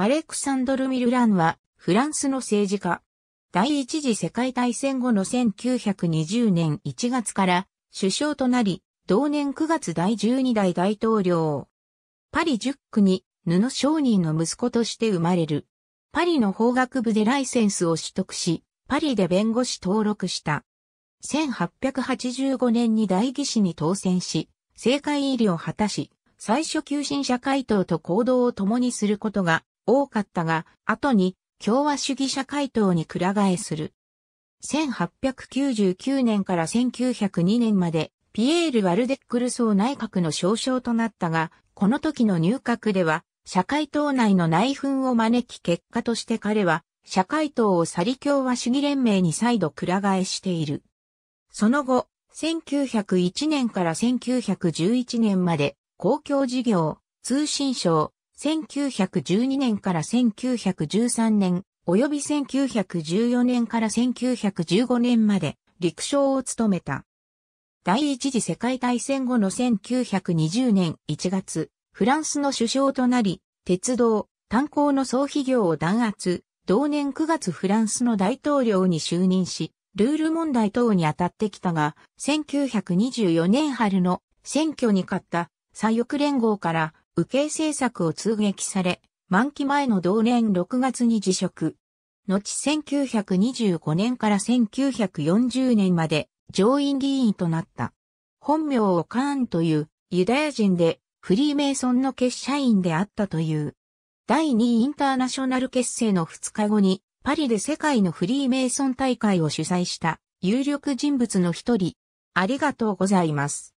アレクサンドル・ミルランは、フランスの政治家。第一次世界大戦後の1920年1月から首相となり、同年9月第12代大統領。パリ10区に布商人の息子として生まれる。パリの法学部でライセンスを取得し、パリで弁護士登録した。1885年に大義士に当選し、政界入りを果たし、最初求心社会党と行動を共にすることが多かったが、後に共和主義社会党にくら替えする。1899年から1902年まで、ピエール・ワルデックルソー内閣の少将となったが、この時の入閣では、社会党内の内紛を招き結果として彼は、社会党をサリ共和主義連盟に再度くら替えしている。その後、1901年から1911年まで、公共事業、通信省、1912年から1913年、及び1914年から1915年まで陸将を務めた。第一次世界大戦後の1920年1月、フランスの首相となり、鉄道、炭鉱の総費業を弾圧、同年9月フランスの大統領に就任し、ルール問題等に当たってきたが、1924年春の選挙に勝った左翼連合から右傾政策を通撃され、満期前の同年6月に辞職。後1925年から1940年まで上院議員となった。本名をカーンというユダヤ人でフリーメイソンの結社員であったという。第2インターナショナル結成の2日後にパリで世界のフリーメイソン大会を主催した有力人物の一人。ありがとうございます。